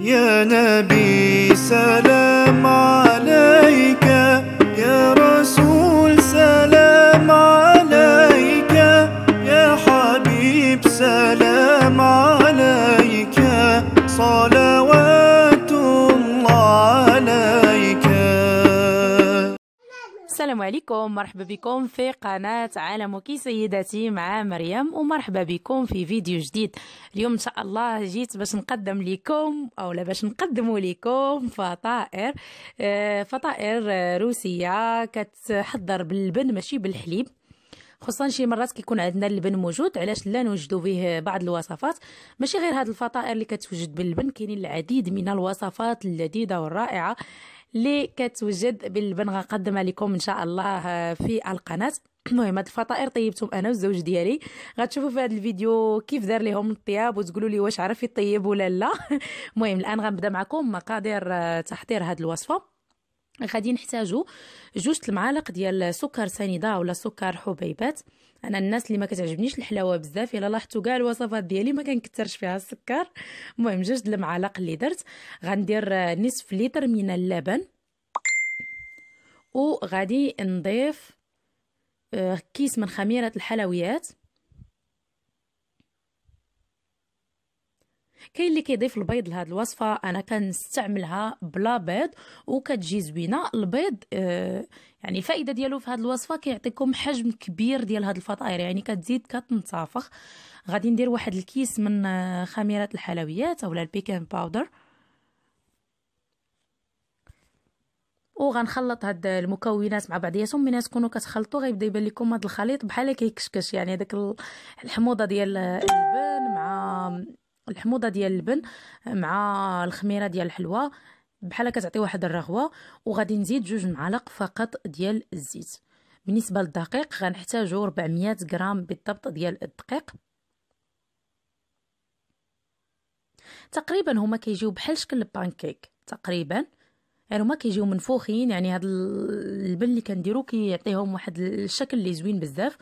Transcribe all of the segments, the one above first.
يا نبي سلام عليك السلام عليكم مرحبا بكم في قناة عالمك سيداتي مع مريم ومرحبا بكم في فيديو جديد اليوم إن شاء الله جيت باش نقدم لكم أو لا باش نقدم لكم فطائر آه، فطائر روسية كتحضر باللبن ماشي بالحليب خصوصا شي مرات كيكون عندنا اللبن موجود علاش لا نوجدوا به بعض الوصفات ماشي غير هاد الفطائر اللي كتوجد باللبن كاينين العديد من الوصفات اللذيذه والرائعه اللي كتوجد باللبن غنقدمها لكم ان شاء الله آه، في القناه المهم هاد الفطائر طيبتهم انا والزوج ديالي غتشوفوا في هذا الفيديو كيف دار لهم الطياب وتقولوا لي واش عرف يطيب ولا لا المهم الان غنبدا معكم مقادير آه، تحضير هاد الوصفه غادي نحتاجو جوج المعالق ديال سكر سنيده ولا سكر حبيبات انا الناس اللي ما كتعجبنيش الحلاوه بزاف الا لاحظتوا كاع الوصفات ديالي ما كنكثرش فيها السكر المهم جوج المعالق اللي درت غندير نصف لتر من اللبن وغادي نضيف آه، كيس من خميره الحلويات كاين اللي كيضيف البيض لهاد الوصفه انا كنستعملها بلا بيض وكتجي زوينه البيض آه، يعني الفائده ديالو في هاد الوصفه كيعطيكم حجم كبير ديال هاد الفطائر يعني كتزيد كتنتفخ غادي ندير واحد الكيس من آه، خميره الحلويات اولا البيكن باودر وغنخلط هاد المكونات مع بعضياتهم ملي تكونوا كتخلطوا غيبدا يبان لكم هاد الخليط بحال كيكشكش يعني داك الحموضه ديال اللبن آه، مع الحموضه ديال اللبن مع الخميره ديال الحلوى بحال كتعطي واحد الرغوه وغادي نزيد جوج معالق فقط ديال الزيت بالنسبه للدقيق غنحتاجو 400 غرام بالضبط ديال الدقيق تقريبا هما كيجيو بحال شكل البانكيك تقريبا يعني هما كيجيو منفوخين يعني هاد اللبن اللي كنديرو كيعطيهم واحد الشكل اللي زوين بزاف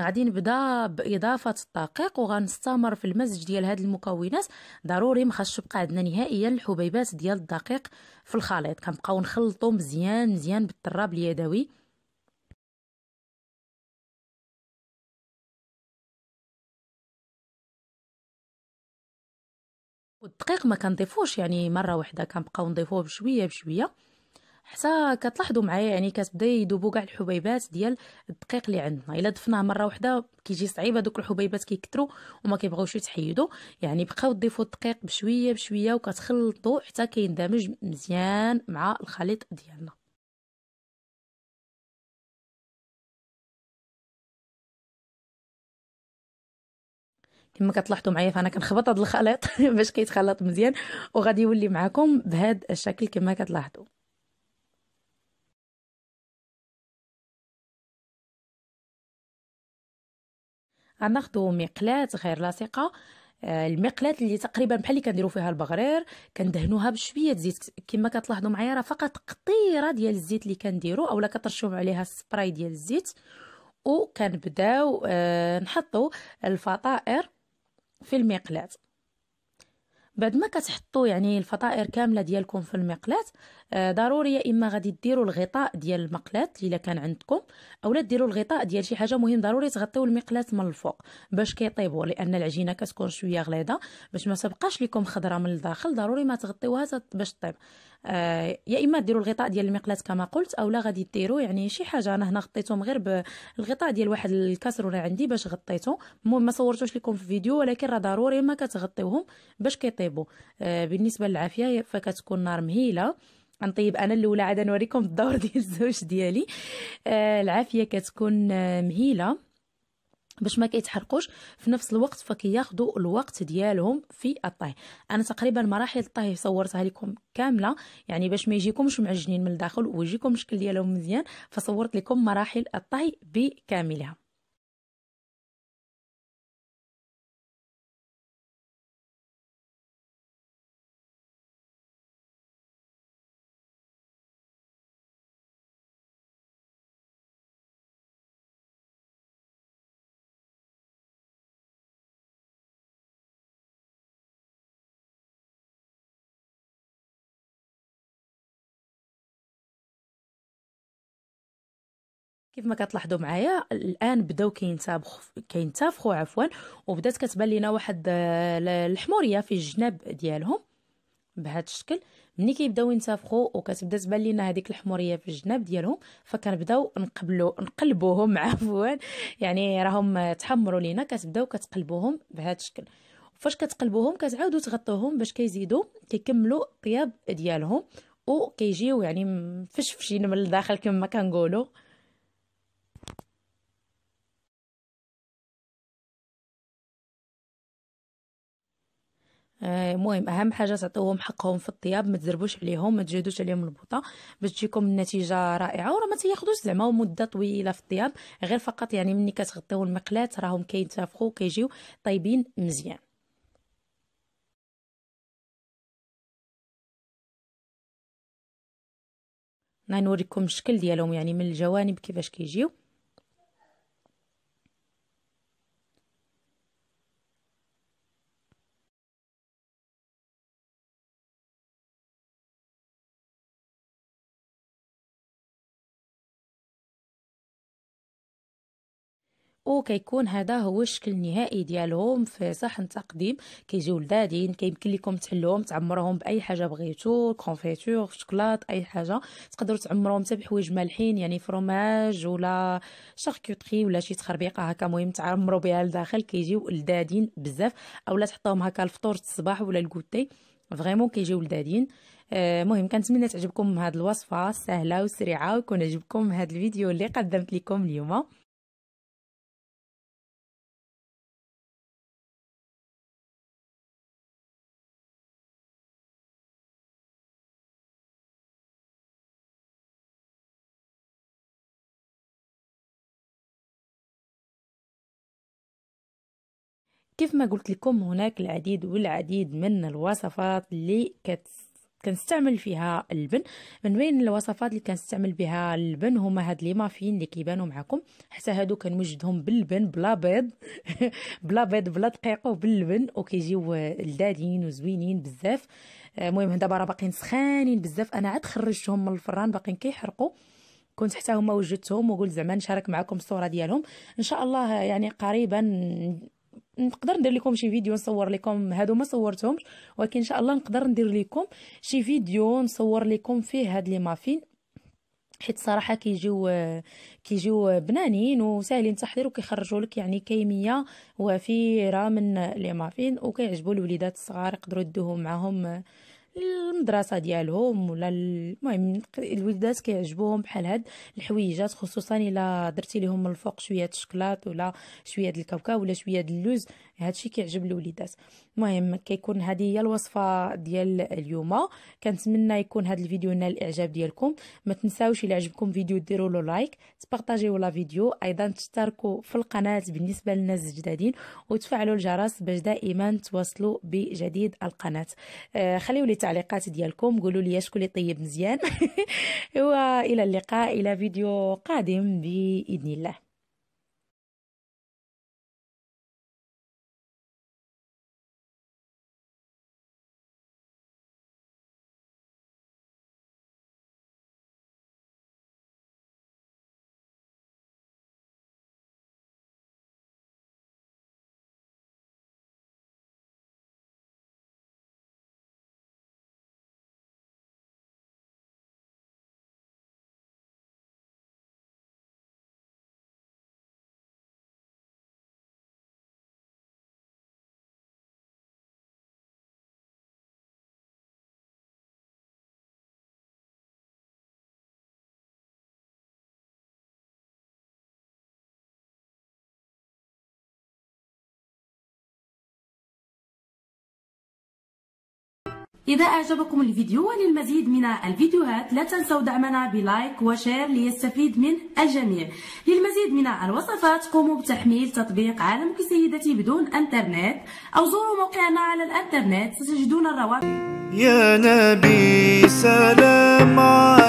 غادي نبدا باضافه الدقيق وغنستمر في المزج ديال هاد المكونات ضروري ما خاصش يبقى عندنا نهائيا الحبيبات ديال الدقيق في الخليط كنبقاو نخلطو مزيان مزيان بالطراب اليدوي والدقيق ما كنضيفوش يعني مره واحده كنبقاو نضيفوه بشويه بشويه حتى كتلاحظوا معايا يعني كتبدا يذوبوا كاع الحبيبات ديال الدقيق اللي عندنا الا ضفناه مره واحده كيجي صعيب هذوك الحبيبات كيكثروا وما كيبغوش يتحيدوا يعني بقاو تضيفوا الدقيق بشويه بشويه وكتخلطوا حتى كيندمج مزيان مع الخليط ديالنا كما كتلاحظوا معايا فانا كنخبط هذا الخليط باش كيتخلط مزيان وغادي يولي معكم بهذا الشكل كما كتلاحظوا غناخذوا مقلاة غير لاصقه آه، المقلاة اللي تقريبا بحال اللي كنديروا فيها البغرير كندهنوها بشويه زيت كما كتلاحظوا معايا راه فقط قطيره ديال الزيت اللي كنديروا اولا كترشوا عليها سبراي ديال الزيت وكنبداو آه، نحطوا الفطائر في المقلاة بعد ما كتحطوا يعني الفطائر كامله ديالكم في المقلاه آه ضروري يا اما غادي ديروا الغطاء ديال المقلاه الا كان عندكم اولا ديروا الغطاء ديال شي حاجه مهم ضروري تغطيو المقلاه من الفوق باش كيطيبوا لان العجينه كتكون شويه غليظه باش ما تبقاش لكم خضره من الداخل ضروري ما تغطيوها باش طيب آه، يا اما ديروا الغطاء ديال المقلاة كما قلت او لا غادي ديروا يعني شي حاجه انا هنا غطيتهم غير بالغطاء ديال واحد الكاسرونه عندي باش غطيته المهم ما صورتوش لكم في فيديو ولكن راه ضروري ما كتغطيوهم باش كيطيبوا آه، بالنسبه للعافيه فكتكون نار مهيله نطيب انا الاولى عاد نوريكم الدور ديال الزوج ديالي آه، العافيه كتكون مهيله باش ما كيتحرقوش في نفس الوقت فكياخذوا الوقت ديالهم في الطهي انا تقريبا مراحل الطهي صورتها لكم كامله يعني باش ما يجيكمش معجنين من الداخل ويجيكم الشكل ديالهم مزيان فصورت لكم مراحل الطهي بكاملها كيف ما كتلاحظوا معايا الان بداو كينتافخو عفوا وبدات كتبان لينا واحد آه، الحموريه في الجناب ديالهم بهذا الشكل ملي كيبداو ينتافخو وكتبدا تبان لينا هذيك الحموريه في الجناب ديالهم فكنبداو نقبلو نقلبوهم عفوا يعني راهم تحمروا لينا كتبداو كتقلبوهم بهذا الشكل فاش كتقلبوهم كتعاودوا تغطوهم باش كيزيدوا كيكملوا الطياب ديالهم وكيجيو يعني فشفشين من الداخل كما كنقولوا المهم آه، اهم حاجه تعطيوهم حقهم في الطياب ما تزربوش عليهم ما تجهدوش عليهم البوطه باش تجيكم النتيجه رائعه وراه ما تياخذوش زعما مده طويله في الطياب غير فقط يعني ملي كتغطيو المقلات راهم كيتنافخوا كيجيو طيبين مزيان نوريكم الشكل ديالهم يعني من الجوانب كيفاش كيجيو وكيكون هذا هو الشكل النهائي ديالهم في صحن تقديم كيجيو لذادين كيمكن لكم تحلوهم تعمروهم باي حاجه بغيتو كونفيتور شوكولات اي حاجه تقدروا تعمروهم حتى بحوايج مالحين يعني فروماج ولا شاركوتري ولا شي تخربيقه هكا مهم تعمروا بها لداخل كيجيو لذادين بزاف اولا تحطوهم هكا الفطور الصباح ولا الكوتي فريمون كيجيو لذادين المهم آه، كنتمنى تعجبكم هذه الوصفه سهله وسريعه ويكون عجبكم هذا الفيديو اللي قدمت لكم اليوم كيف ما قلت لكم هناك العديد والعديد من الوصفات اللي كت كنستعمل فيها اللبن من بين الوصفات اللي كنستعمل بها اللبن هما هاد لي مافين اللي كيبانو معكم حتى هادو كنوجدهم باللبن بلا بيض بلا بيض بلا دقيق وباللبن وكيجيو لذادين وزوينين بزاف المهم دابا راه باقيين سخانين بزاف انا عاد خرجتهم من الفران باقيين كيحرقوا كنت حتى هما وجدتهم وقلت زعما نشارك معكم الصوره ديالهم ان شاء الله يعني قريبا نقدر ندير لكم شي فيديو نصور لكم هادو ما صورتهمش ولكن ان شاء الله نقدر ندير لكم شي فيديو نصور لكم فيه هاد لي مافين حيت صراحة كيجيو كيجيو بنانين وساهلين التحضير وكيخرجوا لك يعني كميه وفيره من لي مافين وكيعجبوا الوليدات الصغار يقدروا يدوهم معاهم المدرسه ديالهم ولا المهم الوليدات كيعجبوهم بحال هاد الحويجات خصوصا الا درتي لهم من الفوق شويه الشكلاط ولا شويه د الكاوكاو ولا شويه د اللوز هادشي كيعجب الوليدات المهم كيكون هذه هي الوصفه ديال اليوم كنتمنى يكون هذا الفيديو نال الاعجاب ديالكم ما تنساوش الا عجبكم فيديو ديروا له لايك تبارطاجيو لا فيديو ايضا تشتركوا في القناه بالنسبه للناس الجدادين وتفعلوا الجرس باش دائما توصلوا بجديد القناه آه خليو لي تعليقات ديالكم قولوا لي شكون اللي طيب مزيان والى اللقاء الى فيديو قادم باذن الله إذا أعجبكم الفيديو وللمزيد من الفيديوهات لا تنسوا دعمنا بلايك وشير ليستفيد منه الجميع للمزيد من الوصفات قوموا بتحميل تطبيق عالمك سيدتي بدون انترنت أو زوروا موقعنا على الانترنت ستجدون الروابط يا نبي سلام عليك